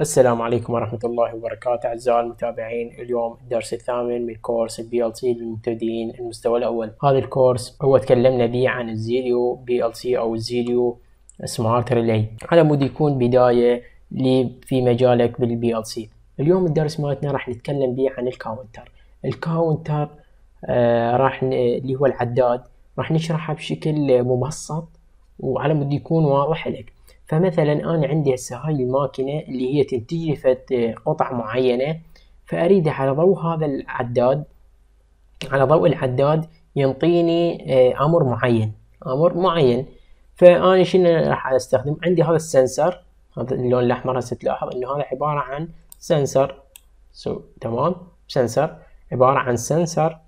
السلام عليكم ورحمة الله وبركاته أعزائي المتابعين اليوم الدرس الثامن من كورس البي ال سي للمبتدئين المستوى الأول هذا الكورس هو تكلمنا به عن الزيليو بي ال سي أو الزيليو سمارت ريلي على مود يكون بداية في مجالك بالبي ال سي اليوم الدرس مالتنا راح نتكلم به عن الكاونتر الكاونتر آه، راح اللي هو العداد راح نشرحه بشكل مبسط وعلى مود يكون واضح لك فمثلا أنا عندي هسه هاي الماكينة اللي هي تنتج لي قطع معينة فأريد على ضوء هذا العداد على ضوء العداد ينطيني آه، أمر معين أمر معين فأنا شنو راح أستخدم عندي هذا السنسر هذا اللون الأحمر هسه تلاحظ إنه هذا عبارة عن سنسر سو تمام سنسر عبارة عن سنسر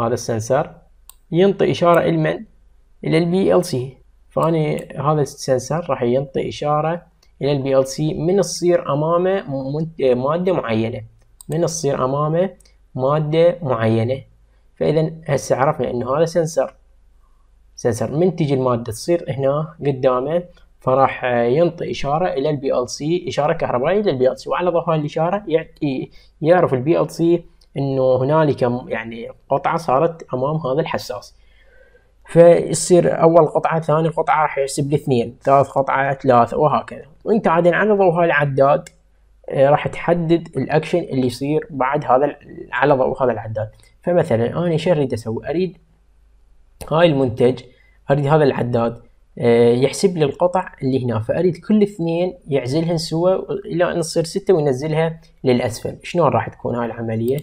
هذا السنسر ينطي إشارة لمن؟ إلى البي ال سي فاني هذا السنسر راح ينطي اشاره الى البي ال سي من تصير امامه ماده معينه من تصير امامه ماده معينه فاذا هسه عرفنا انه هذا سنسر سنسر من تجي الماده تصير هنا قدامه فراح ينطي اشاره الى البي ال سي اشاره كهربائيه للبي ال سي وعلى ظهر الاشاره يعرف البي ال سي انه هنالك يعني قطعه صارت امام هذا الحساس فيصير اول قطعه ثاني قطعه راح يحسب لي اثنين ثالث قطعه ثلاث وهكذا وانت عاد على ضوء هاي العداد آه، راح تحدد الاكشن اللي يصير بعد هذا على ضوء هذا العداد فمثلا انا شو اريد اسوي اريد هاي المنتج اريد هذا العداد آه، يحسب لي القطع اللي هنا فاريد كل اثنين يعزلهن سوا الى ان تصير ستة وينزلها للاسفل شلون راح تكون هاي العملية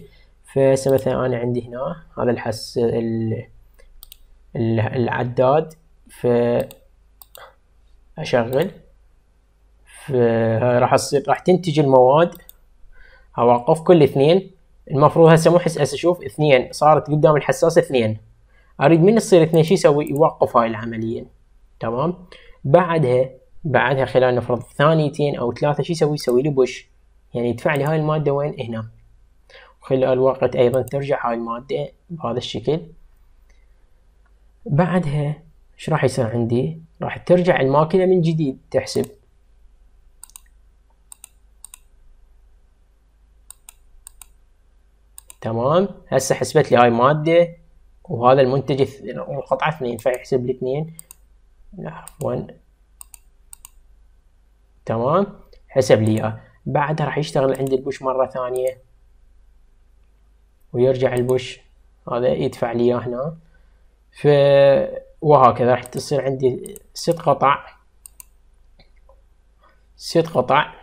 فمثلا انا عندي هنا هذا الحس ال العداد ف اشغل راح تصير راح تنتج المواد اوقف كل اثنين المفروض هسه مو حس اشوف اثنين صارت قدام الحساسه اثنين اريد من يصير اثنين شو يسوي يوقف هاي العمليه تمام بعدها بعدها خلال نفرض ثانيتين او ثلاثه شو يسوي يسوي لي بوش يعني يدفع لي هاي الماده وين هنا وخلال الوقت ايضا ترجع هاي الماده بهذا الشكل بعدها ايش راح يصير عندي راح ترجع الماكينة من جديد تحسب تمام هسه حسبت لي هاي مادة وهذا المنتج القطعة اثنين فيحسب لي اثنين لا عفوا تمام حسب لي اياه بعدها راح يشتغل عند البوش مرة ثانية ويرجع البوش هذا يدفع لي اياه هنا ف وهكذا راح تصير عندي ست قطع ست قطع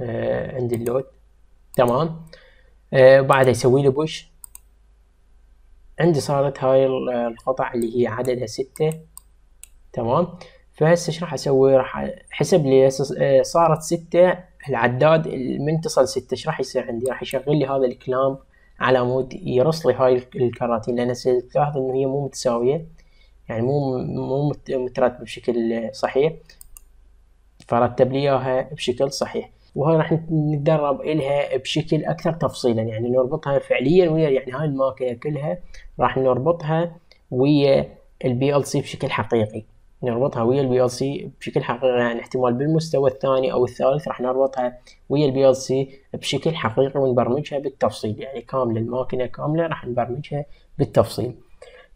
آه عندي اللود تمام آه وبعدها يسوي لي بوش عندي صارت هاي القطع اللي هي عددها ستة تمام فهسه ايش راح اسوي راح حسب لي آه، صارت ستة العداد المنتصل ستة ايش راح يصير عندي؟ راح يشغل لي هذا الكلام على مود يرص لي هاي الكراتين لان تلاحظ انه هي مو متساويه يعني مو مو مترتبه بشكل صحيح فرتب لي اياها بشكل صحيح وهاي راح نتدرب إلها بشكل أكثر تفصيلا يعني نربطها فعليا ويا يعني هاي الماكينة كلها راح نربطها ويا البي ال سي بشكل حقيقي نربطها ويا البي ال سي بشكل حقيقي يعني احتمال بالمستوى الثاني او الثالث راح نربطها ويا البي ال سي بشكل حقيقي ونبرمجها بالتفصيل يعني كامله الماكينه كامله راح نبرمجها بالتفصيل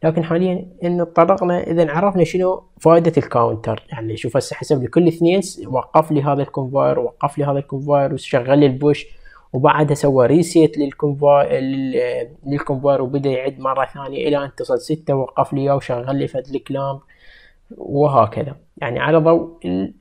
لكن حاليا ان تطرقنا اذا عرفنا شنو فائده الكاونتر يعني شوف هسه حسب لكل اثنين وقف لي هذا الكونفاير وقف لي هذا الكونفاير وشغل لي البوش وبعدها سوى ريسيت للكونفاير للكونفاير وبدا يعد مره ثانيه الى ان تصل ستة وقف لي اياه وشغل لي فد الكلام وهكذا يعني على ضوء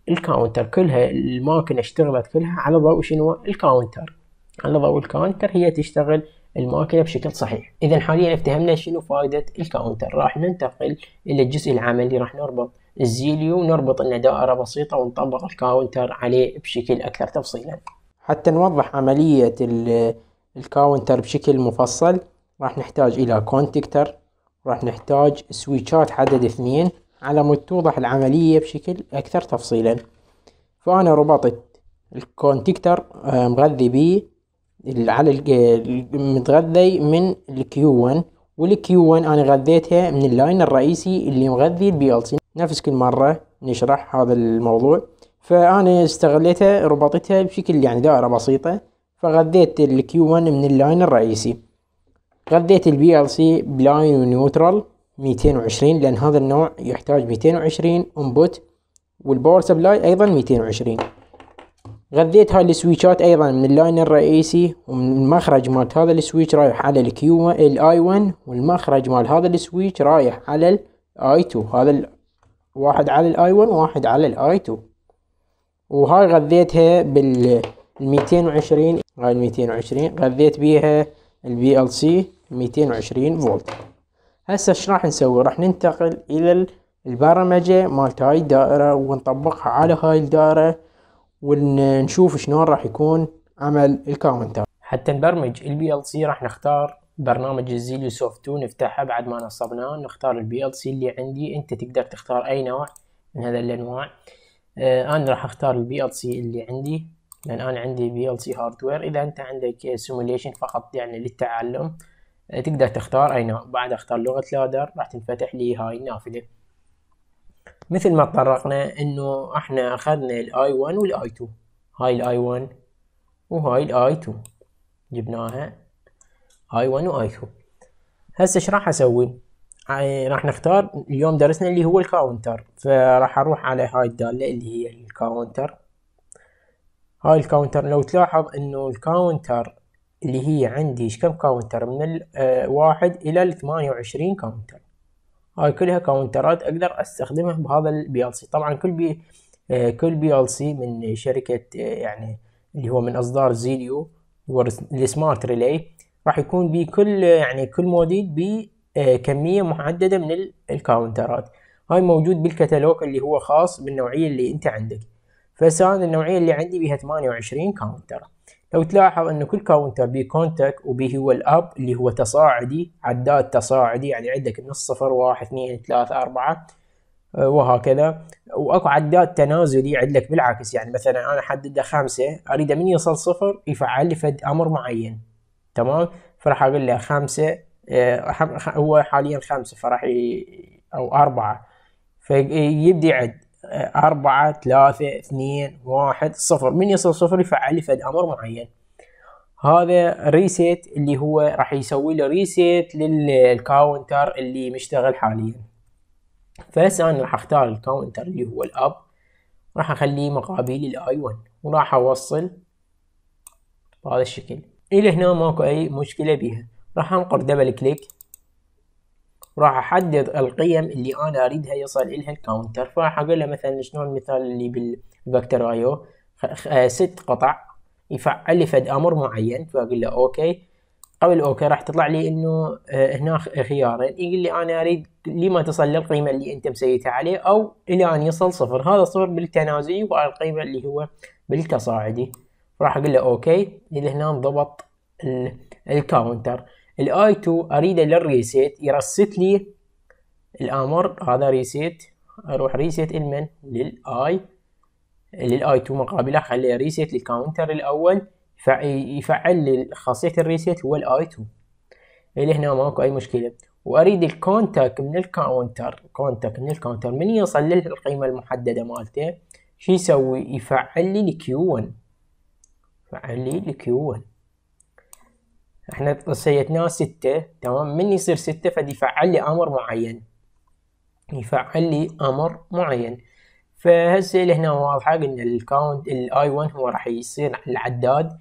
الكاونتر كلها الماكينة اشتغلت كلها على ضوء شنو الكاونتر على ضوء الكاونتر هي تشتغل الماكينة بشكل صحيح إذا حاليا افتهمنا شنو فائدة الكاونتر راح ننتقل إلى الجزء العملي راح نربط الزيليو ونربط انه دائرة بسيطة ونطبق الكاونتر عليه بشكل أكثر تفصيلا حتى نوضح عملية الكاونتر بشكل مفصل راح نحتاج إلى كونتكتر راح نحتاج سويتشات عدد اثنين على مود توضح العملية بشكل أكثر تفصيلا فأنا ربطت الكونتكتر آه، مغذي بيه على متغذي من الكيو 1 والكيو 1 أنا غذيتها من اللاين الرئيسي اللي مغذي البي ال سي نفس كل مرة نشرح هذا الموضوع فأنا استغليتها ربطتها بشكل يعني دائرة بسيطة فغذيت الكيو 1 من اللاين الرئيسي غذيت البي ال سي بلاين ونيوترال 220 لأن هذا النوع يحتاج 220 انبوت والباور سبلاي أيضا 220 غذيت هاي السويتشات أيضا من اللاين الرئيسي ومن المخرج مال هذا السويتش رايح على الكيو الاي 1 والمخرج مال هذا السويتش رايح على الاي 2 هذا واحد على الاي 1 واحد على الاي 2 وهاي غذيتها بال 220 هاي ال 220 غذيت بيها البي ال سي 220 فولت هسه ايش راح نسوي راح ننتقل الى البرمجة مالت هاي الدائرة ونطبقها على هاي الدائرة ونشوف شلون راح يكون عمل الكومنتات حتى نبرمج البي ال سي راح نختار برنامج الزيليو سوفت 2 نفتحه بعد ما نصبناه نختار البي ال سي اللي عندي انت تقدر تختار اي نوع من هذا الانواع آه انا راح اختار البي ال سي اللي عندي لان انا عندي بي ال سي هاردوير اذا انت عندك سيموليشن فقط يعني للتعلم تقدر تختار اي نوع بعد اختار لغة لادر راح تنفتح لي هاي النافذة مثل ما تطرقنا انه احنا اخذنا الاي 1 والاي 2 هاي الاي 1 وهاي الاي 2 جبناها اي 1 واي 2 هسه ايش راح اسوي آه، راح نختار اليوم درسنا اللي هو الكاونتر فراح اروح على هاي الدالة اللي هي الكاونتر هاي الكاونتر لو تلاحظ انه الكاونتر اللي هي عندي كم كاونتر من الواحد آه، الى الثمانية وعشرين كاونتر هاي كلها كاونترات اقدر استخدمها بهذا البي ال سي طبعا كل بي آه، كل بي ال سي من شركة آه، يعني اللي هو من اصدار زيليو السمارت ريلي راح يكون بكل يعني كل موديل بكمية محددة من الكاونترات هاي موجود بالكتالوج اللي هو خاص بالنوعية اللي انت عندك فسان النوعية اللي عندي بها 28 كاونتر لو تلاحظ انه كل كاونتر بيه كونتاك وبيه هو الاب اللي هو تصاعدي عداد تصاعدي يعني عندك من الصفر واحد اثنين ثلاثة أربعة آه، وهكذا واكو عداد تنازلي عندك بالعكس يعني مثلا انا احدده خمسة اريده من يوصل صفر يفعل لي فد امر معين تمام فراح اقول له خمسة آه، هو حاليا خمسة فراح ي... او اربعة فيبدي يعد أربعة ثلاثة اثنين واحد صفر من يصل صفر يفعل لي فد أمر معين هذا ريسيت اللي هو راح يسوي له ريسيت للكاونتر اللي مشتغل حاليا فهسه انا راح اختار الكاونتر اللي هو الاب راح اخليه مقابل الاي 1 وراح اوصل بهذا الشكل الى هنا ماكو اي مشكله بيها راح انقر دبل كليك راح احدد القيم اللي انا اريدها يصل الها الكاونتر فراح اقول له مثلا شلون المثال اللي بالفكتور ايو آه، ست قطع يفعل لي فد امر معين فاقول له اوكي قبل اوكي راح تطلع لي انه آه، هنا خيارين يقول لي انا اريد لما تصل للقيمه اللي انت مسيتها عليه او الى ان يصل صفر هذا صفر بالتنازلي والقيمه اللي هو بالتصاعدي راح اقول له اوكي الى هنا انضبط الكاونتر الاي 2 اريده للريسيت يرست لي الامر هذا ريسيت اروح ريسيت المن للاي للاي 2 مقابله خليه ريسيت للكاونتر الاول يفعل لي خاصيه الريسيت هو الاي 2 اللي هنا ماكو اي مشكله واريد الكونتاك من الكاونتر كونتاك من الكاونتر من يوصل للقيمه المحدده مالته شو يسوي يفعل لي الكيو 1 يفعل لي الكيو 1 احنا رسيتناه ستة تمام من يصير ستة فد يفعل لي امر معين يفعل لي امر معين فهسه هنا واضحة قلنا الكاونت الاي 1 هو راح يصير العداد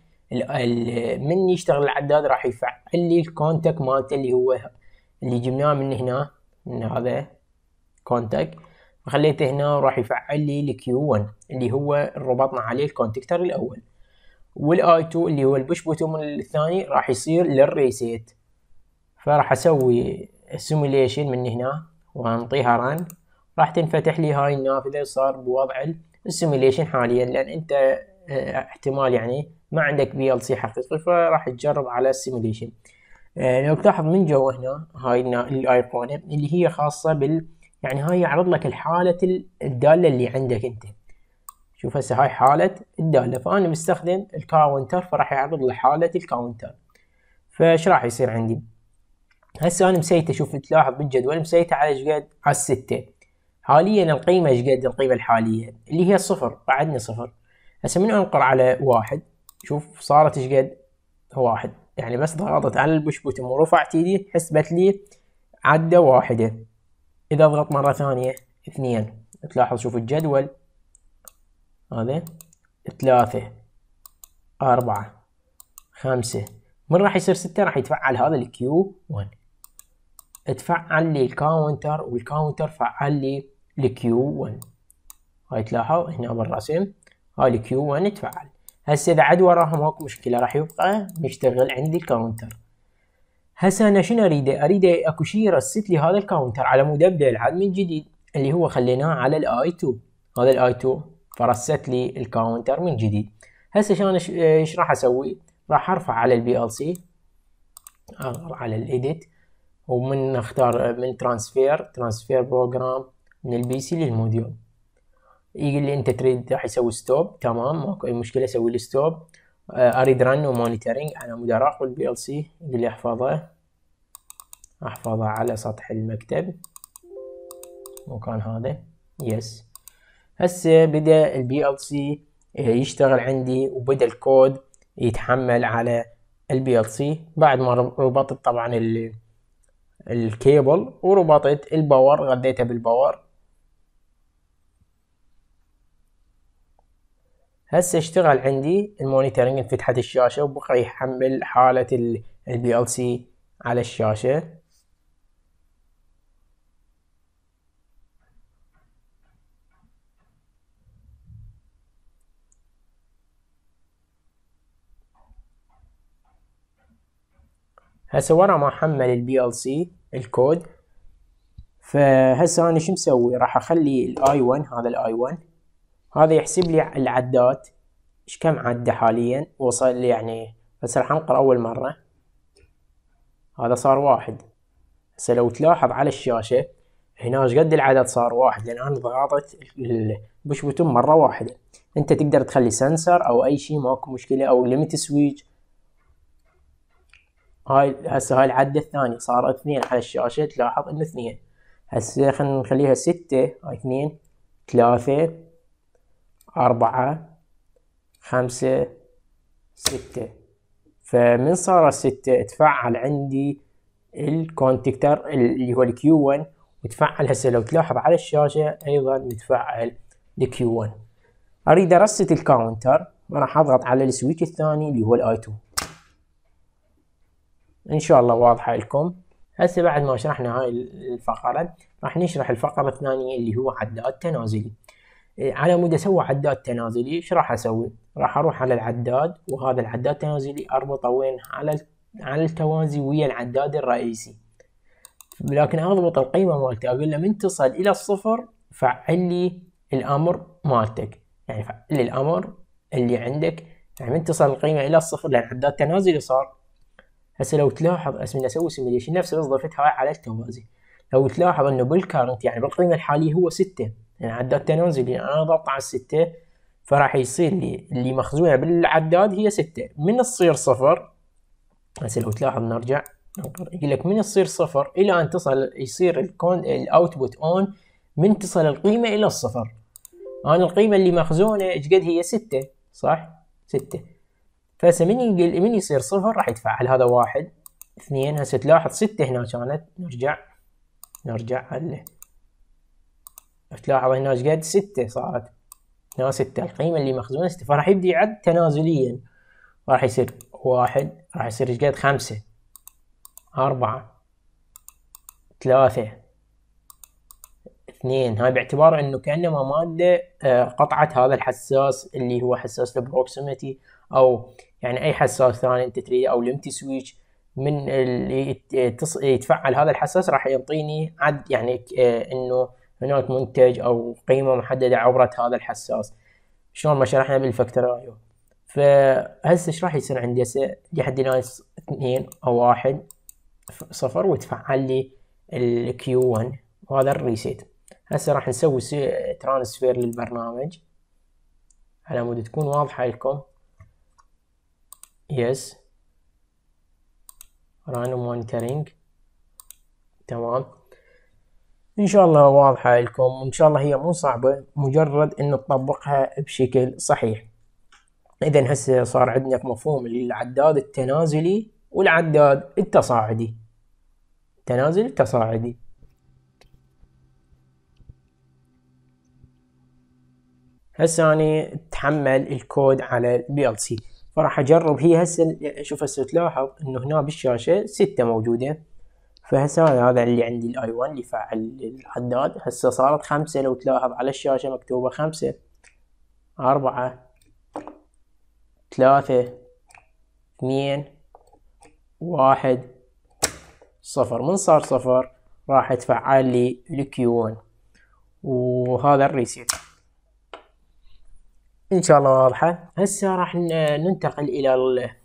من يشتغل العداد راح يفعل لي الكونتاك مالته اللي هو اللي جبناه من هنا من هذا كونتاك وخليته هنا وراح يفعل لي الكيو 1 اللي هو ربطنا عليه الكونتكتر الاول والاي 2 اللي هو البوش بوتوم الثاني راح يصير للريسيت فراح اسوي سيموليشن من هنا وانطيها ران راح تنفتح لي هاي النافذه صار بوضع السيموليشن حاليا لان انت آه، احتمال يعني ما عندك بي ال سي حقيقي فراح تجرب على السيموليشن آه، لو تلاحظ من جوا هنا هاي الايقونه اللي هي خاصه بال يعني هاي يعرض لك الحاله الداله اللي عندك انت شوف هسه هاي حالة الدالة فأنا مستخدم الكاونتر فراح يعرض لحالة حالة الكاونتر فش راح يصير عندي هسه أنا مسيته شوف تلاحظ بالجدول مسيته على شقد على الستة حاليا القيمة شقد القيمة الحالية اللي هي صفر بعدني صفر هسه من أنقر على واحد شوف صارت شقد واحد يعني بس ضغطت على البوش بوتم ورفعت ايدي حسبت لي عدة واحدة إذا أضغط مرة ثانية اثنين تلاحظ شوف الجدول هذا ثلاثة أربعة خمسة من راح يصير ستة راح يتفعل هذا الكيو 1 اتفعل لي الكاونتر والكاونتر فعل لي الكيو 1 هاي تلاحظ هنا بالرسم هاي الكيو 1 تفعل هسه اذا عد وراها ماكو مشكله راح يبقى مشتغل عندي الكاونتر هسه انا شنو اريده؟ اريده اكو شيء يرست لي هذا الكاونتر على مود ابدا العد من جديد اللي هو خليناه على الاي 2 هذا الاي 2 فرست لي الكاونتر من جديد هسه شلون ايش راح اسوي راح ارفع على البي ال سي اضغط على الايديت ومن اختار من ترانسفير ترانسفير بروجرام من البي سي للموديول يقول لي انت تريد راح يسوي ستوب تمام ماكو اي مشكله اسوي له آه، ستوب اريد رن ومونيتورينج على مود اراقب البي ال سي يقول لي احفظه احفظه على سطح المكتب مكان هذا يس هسه بدا البي ال سي يشتغل عندي وبدا الكود يتحمل على البي ال سي بعد ما ربطت طبعا ال الكيبل وربطت الباور غذيته بالباور هسه اشتغل عندي المونيتورنج انفتحت الشاشة وبقى يحمل حالة البي ال سي على الشاشة هسه ورا ما حمل البي ال سي الكود فهسه انا شو مسوي راح اخلي الاي 1 هذا الاي 1 هذا يحسب لي العدات ايش كم عدة حاليا وصل لي يعني بس راح انقر اول مرة هذا صار واحد هسه لو تلاحظ على الشاشة هنا ايش قد العدد صار واحد لان انا ضغطت البوش بوتون مرة واحدة انت تقدر تخلي سنسر او اي شيء ماكو مشكلة او ليميت سويتش هاي هسه هاي العد الثاني صار اثنين على الشاشة تلاحظ انه اثنين هسه خلينا نخليها ستة هاي اثنين ثلاثة أربعة خمسة ستة فمن صار ستة تفعل عندي الكونتكتر اللي هو الكيو 1 وتفعل هسه لو تلاحظ على الشاشة أيضا متفعل الكيو 1 أريد أرست الكاونتر راح أضغط على السويتش الثاني اللي هو الآي 2 ان شاء الله واضحه لكم هسه بعد ما شرحنا هاي الفقره راح نشرح الفقره الثانيه اللي هو عداد تنازلي إيه، على مود اسوي عداد تنازلي ايش راح اسوي راح اروح على العداد وهذا العداد التنازلي اربطه وين على على التوازي ويا العداد الرئيسي لكن اضبط القيمه مالته اقول له من تصل الى الصفر فعل لي الامر مالتك يعني فعل الامر اللي عندك يعني من تصل القيمه الى الصفر لان عداد تنازلي صار هسه لو تلاحظ اسمي اسوي سيميليشن نفس اللي ضفتها على التوازي لو تلاحظ انه بالكارنت يعني بالقيمه الحاليه هو 6 يعني عداد تنازل يعني انا ضغط على 6 فراح يصير لي اللي مخزونه بالعداد هي 6 من تصير صفر هسه لو تلاحظ نرجع يقول لك من تصير صفر الى ان تصل يصير الكون الاوتبوت اون من تصل القيمه الى الصفر انا القيمه اللي مخزونه ايش قد هي 6 صح 6 فهسه من ينقل من يصير صفر راح يتفعل هذا واحد اثنين هسه تلاحظ ستة هنا كانت نرجع نرجع هلا تلاحظ هنا ايش قد ستة صارت هنا ستة القيمة اللي مخزونة ستة فراح يبدي يعد تنازليا راح يصير واحد راح يصير ايش قد خمسة أربعة ثلاثة اثنين هاي باعتبار انه كانما مادة آه، قطعت هذا الحساس اللي هو حساس البروكسيمتي او يعني اي حساس ثاني انت تريده او الامتي سويتش من اللي يتفعل هذا الحساس راح يعطيني عد يعني آه، انه هناك منتج او قيمه محدده عبرت هذا الحساس شلون ما شرحنا بالفاكتوريال فهسه ايش راح يصير عندي هسه لحد الان اثنين او واحد صفر وتفعل لي الكيو 1 وهذا الريسيت هسه راح نسوي ترانسفير للبرنامج على مود تكون واضحه لكم يس رانوم مونترينج تمام ان شاء الله واضحة لكم وان شاء الله هي مو صعبة مجرد ان تطبقها بشكل صحيح اذا هسه صار عندنا مفهوم للعداد التنازلي والعداد التصاعدي تنازل التصاعدي هسه اني اتحمل الكود على البي ال سي فراح اجرب هي هسه شوف هسه تلاحظ انه هنا بالشاشة ستة موجودة فهسه هذا اللي عندي الاي 1 اللي فعل الحداد هسه صارت خمسة لو تلاحظ على الشاشة مكتوبة خمسة أربعة ثلاثة اثنين واحد صفر من صار صفر راح تفعل لي الكيون وهذا الريسيت ان شاء الله واضحه هسه راح ننتقل الى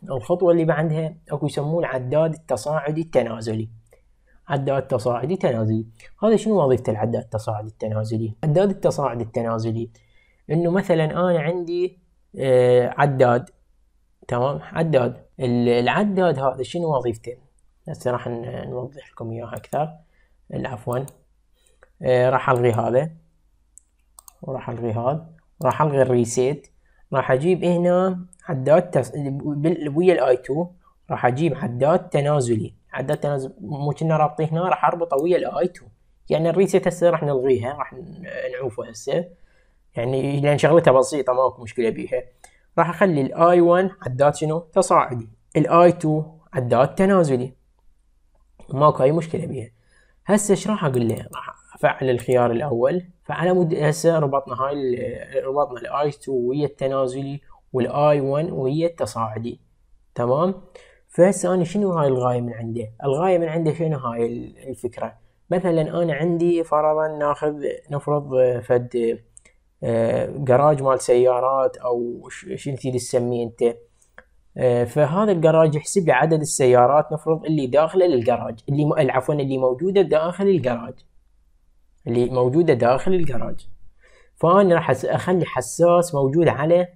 الخطوه اللي بعدها اكو يسمون عداد التصاعدي التنازلي عداد تصاعدي تنازلي هذا شنو وظيفه العداد التصاعدي التنازلي عداد التصاعد التنازلي انه مثلا انا عندي آه، عداد تمام عداد العداد هذا شنو وظيفته هسه راح نوضح لكم اياها اكثر عفوا آه، راح الغي هذا وراح الغي هذا راح الغي الريسيت راح اجيب هنا عداد تس... ويا الاي 2 راح اجيب عداد تنازلي عداد تنازل مو كنا رابطين هنا راح اربطه ويا الاي 2 يعني الريسيت هسه راح نلغيها راح نعوفه هسه يعني لان شغلتها بسيطه ماكو مشكله بيها راح اخلي الاي 1 عداد شنو تصاعدي الاي 2 عداد تنازلي ماكو اي مشكله بيها هسه ايش راح اقول له راح فعل الخيار الاول فعلى مود هسه ربطنا هاي ربطنا الاي 2 ويا التنازلي والاي 1 وهي التصاعدي تمام فهسه انا شنو هاي الغايه من عنده الغايه من عنده شنو هاي الفكره مثلا انا عندي فرضا ناخذ نفرض فد جراج آه، مال سيارات او شنو تريد تسميه انت آه، فهذا الجراج يحسب لي عدد السيارات نفرض اللي داخله للجراج اللي عفوا اللي موجوده داخل الجراج اللي موجوده داخل الجراج فانا راح اخلي حساس موجود على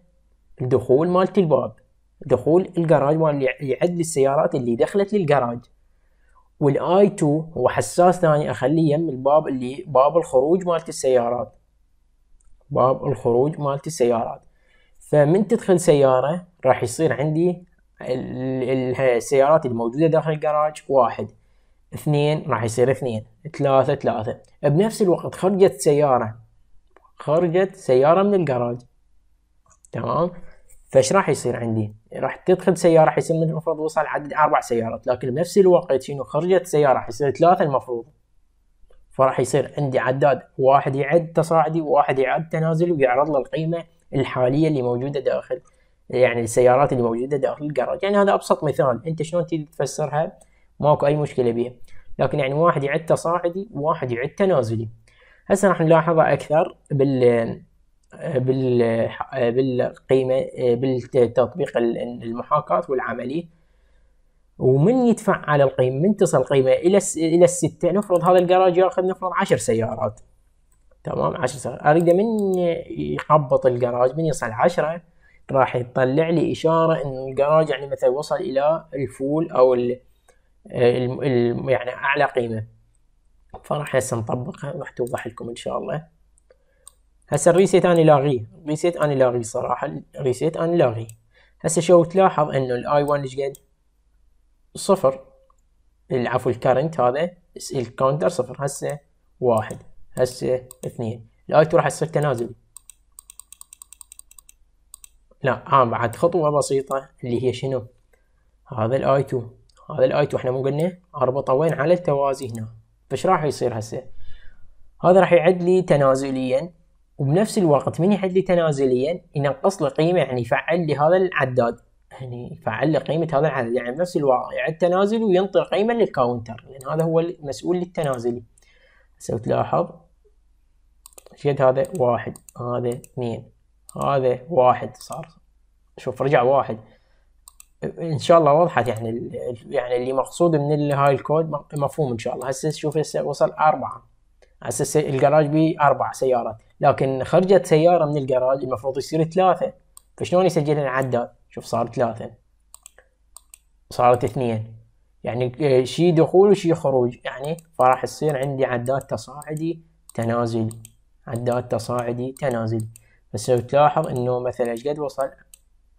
الدخول مالت الباب دخول الجراج مال يعد السيارات اللي دخلت للجراج والاي 2 هو حساس ثاني اخليه يم الباب اللي باب الخروج مالت السيارات باب الخروج مالت السيارات فمن تدخل سيارة راح يصير عندي السيارات الموجودة داخل الجراج واحد اثنين راح يصير اثنين ثلاثة ثلاثة بنفس الوقت خرجت سيارة خرجت سيارة من الجراج تمام فايش راح يصير عندي؟ راح تدخل سيارة راح يصير من المفروض وصل عدد أربع سيارات لكن بنفس الوقت شنو خرجت سيارة راح يصير ثلاثة المفروض فراح يصير عندي عداد واحد يعد تصاعدي وواحد يعد تنازلي ويعرض له القيمة الحالية اللي موجودة داخل يعني السيارات اللي موجودة داخل الجراج يعني هذا أبسط مثال أنت شلون تفسرها؟ ماكو اي مشكله بيها لكن يعني واحد يعدته صاعدي وواحد يعدته نازلي هسه راح نلاحظها اكثر بال بال بالقيمه بالتطبيق المحاكاه والعملي ومن يدفع على القيمه من تصل القيمه الى الى السته نفرض هذا الجراج ياخذ نفرض 10 سيارات تمام 10 سيارات اريده من يقبط الجراج من يصل 10 راح يطلع لي اشاره ان الجراج يعني مثلا وصل الى الفول او ال يعني اعلى قيمه فراح هسه نطبقها راح توضح لكم ان شاء الله هسه الريسيت اني لاغيه الريسيت اني لاغيه صراحه الريسيت اني لاغيه هسه شو تلاحظ انه الاي 1 ايش قد صفر العفو الكرنت هذا الكاونتر صفر هسه واحد هسه اثنين الاي 2 راح يصير تنازلي لا ها بعد خطوه بسيطه اللي هي شنو هذا الاي 2 هذا الاي 2 احنا مو قلنا اربطه وين على التوازي هنا فايش راح يصير هسه هذا راح يعد لي تنازليا وبنفس الوقت من يعد لي تنازليا ينقص لي قيمه يعني يفعل لي هذا العداد يعني يفعل لي قيمه هذا العدد يعني بنفس الوقت يعد تنازل وينطي قيمه للكاونتر لان يعني هذا هو المسؤول للتنازلي هسه تلاحظ شد هذا واحد هذا اثنين هذا واحد صار شوف رجع واحد ان شاء الله وضحت يعني يعني اللي مقصود من هاي الكود مفهوم ان شاء الله هسه شوف هسه وصل اربعه هسه الجراج بيه اربع سيارات لكن خرجت سياره من الجراج المفروض يصير ثلاثه فشلون يسجلها العداد شوف صار ثلاثه صارت اثنين يعني آه، شي دخول وشي خروج يعني فراح يصير عندي عداد تصاعدي تنازلي عداد تصاعدي تنازلي بس لو تلاحظ انه مثلا ايش قد وصل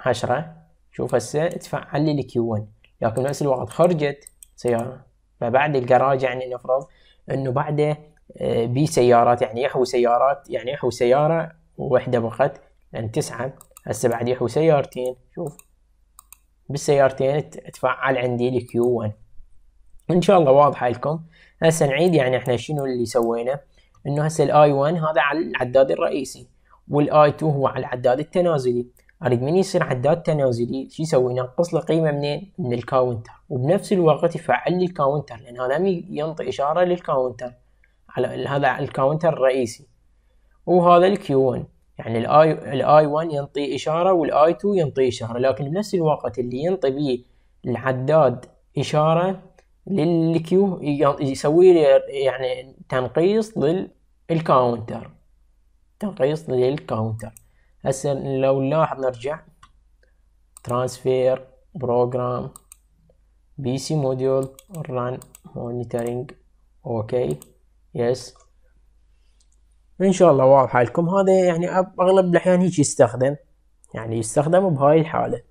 عشرة شوف هسه تفعل لي الكيو 1 لكن نفس الوقت خرجت سياره فبعد الجراج يعني نفرض انه بعده آه، بي سيارات يعني يحوي سيارات يعني يحوي سياره وحده بقت لان تسعه هسه بعد يحوي سيارتين شوف بالسيارتين تفعل عندي الكيو 1 ان شاء الله واضحه لكم هسه نعيد يعني احنا شنو اللي سوينا انه هسه الاي 1 هذا على العداد الرئيسي والاي 2 هو على العداد التنازلي اريد من يصير عداد تنازلي شو يسوي ينقص له قيمه منين من الكاونتر وبنفس الوقت يفعل لي الكاونتر لان هذا ينطي اشاره للكاونتر على هذا الكاونتر الرئيسي وهذا الكيو 1 يعني الاي الاي 1 ينطي اشاره والاي 2 ينطي اشاره لكن بنفس الوقت اللي ينطي به العداد اشاره للكيو يسوي لي يعني تنقيص للكاونتر تنقيص للكاونتر هسه لو نلاحظ نرجع ترانسفير بروجرام بي سي موديول ران مونيتورينج اوكي يس ان شاء الله واضحه لكم هذا يعني اغلب الاحيان هيك يستخدم يعني يستخدم بهاي الحاله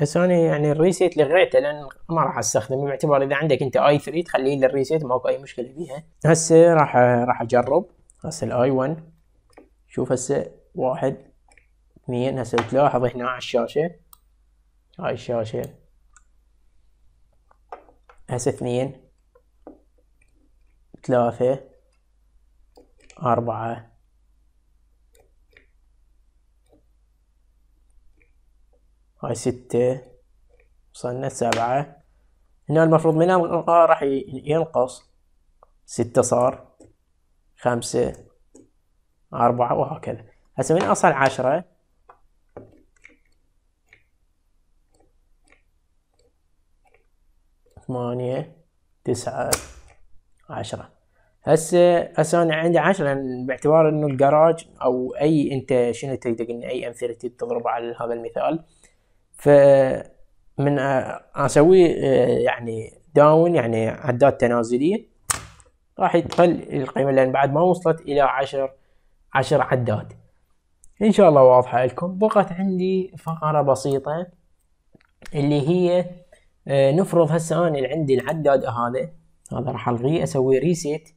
هسه انا يعني الريسيت لغيته لان ما راح استخدمه باعتبار اذا عندك انت اي 3 تخليه للريسيت ماكو اي مشكله بيها هسه راح راح اجرب هسه الاي 1 شوف هسه واحد اثنين هسه تلاحظ هنا على الشاشة هاي الشاشة هسه اثنين ثلاثة أربعة هاي ستة وصلنا سبعة هنا المفروض من الغاء راح ينقص ستة صار خمسة أربعة وهكذا هسه من أصل عشرة ثمانية تسعة عشرة هسه هسه انا عندي عشرة باعتبار انه الجراج او اي انت شنو تريد ان اي امثله تضرب على هذا المثال فمن اسوي يعني داون يعني عداد تنازليه راح تقل القيمه لان بعد ما وصلت الى عشر عشر عدات ان شاء الله واضحة لكم بقت عندي فقرة بسيطة اللي هي آه، نفرض هسه انا اللي عندي العداد هذا هذا راح الغيه اسوي ريسيت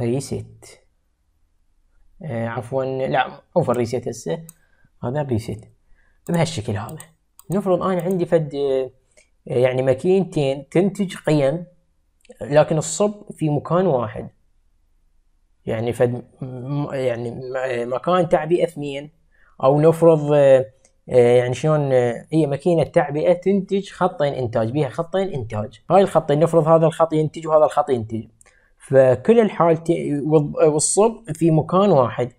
ريسيت آه، عفوا لا اوفر ريسيت هسه هذا ريسيت بهالشكل هذا نفرض انا عندي فد آه، يعني ماكينتين تنتج قيم لكن الصب في مكان واحد يعني فد يعني آه، مكان تعبئه اثنين او نفرض آه، آه، يعني شلون هي ماكينه تعبئه تنتج خطين انتاج بيها خطين انتاج هاي الخطين نفرض هذا الخط ينتج وهذا الخط ينتج فكل الحالتين والصب في مكان واحد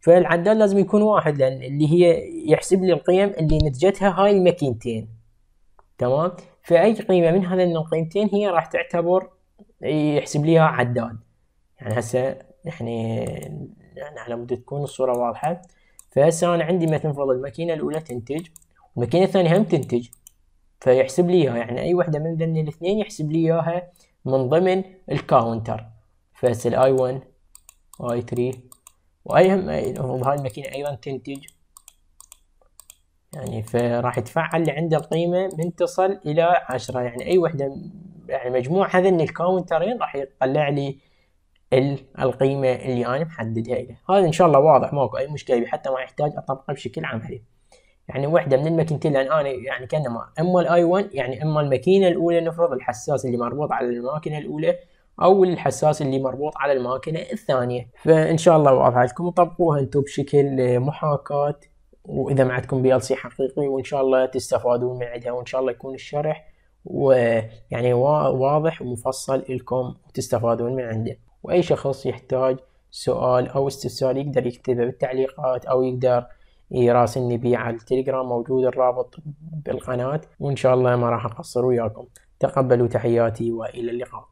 فالعداد لازم يكون واحد لان اللي هي يحسب لي القيم اللي نتجتها هاي الماكينتين تمام فاي قيمه من هذين القيمتين هي راح تعتبر يحسب ليها عداد يعني هسه يعني يعني على مود تكون الصورة واضحة فهسه أنا عندي مثلا فرض الماكينة الأولى تنتج والماكينة الثانية هم تنتج فيحسب لي إياها يعني أي وحدة من ذن الاثنين يحسب لي إياها من ضمن الكاونتر فهسه الآي 1 آي 3 وأي هم هاي الماكينة أيضا تنتج يعني فراح يتفعل اللي عنده القيمة من تصل إلى عشرة يعني أي وحدة يعني مجموع هذين الكاونترين راح يطلع لي القيمة اللي أنا محددها له هذا إن شاء الله واضح ماكو أي مشكلة حتى ما يحتاج أطبقه بشكل عملي يعني وحدة من الماكينتين لأن أنا يعني كأنما إما الآي 1 يعني إما الماكينة الأولى نفرض الحساس اللي مربوط على الماكينة الأولى أو الحساس اللي مربوط على الماكينة الثانية فإن شاء الله واضح لكم طبقوها أنتم بشكل محاكاة وإذا معكم بي ال سي حقيقي وإن شاء الله تستفادون من عندها وإن شاء الله يكون الشرح ويعني واضح ومفصل لكم وتستفادون من عنده وأي شخص يحتاج سؤال أو استفسار يقدر يكتبه بالتعليقات أو يقدر يراسلني بيه على التليجرام موجود الرابط بالقناة وإن شاء الله ما راح أقصر وياكم تقبلوا تحياتي وإلى اللقاء